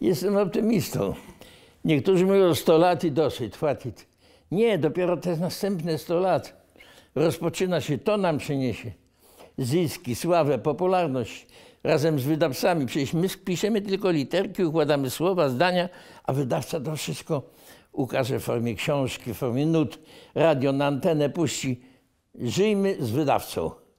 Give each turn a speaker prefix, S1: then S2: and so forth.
S1: Jestem optymistą.
S2: Niektórzy mówią 100 lat i dosyć, chwatit. Nie, dopiero te następne 100 lat rozpoczyna się, to nam przyniesie zyski, sławę, popularność razem z wydawcami. Przecież my piszemy tylko literki, układamy słowa, zdania, a wydawca to wszystko ukaże w formie książki, w formie nut, radio na antenę puści. Żyjmy z wydawcą.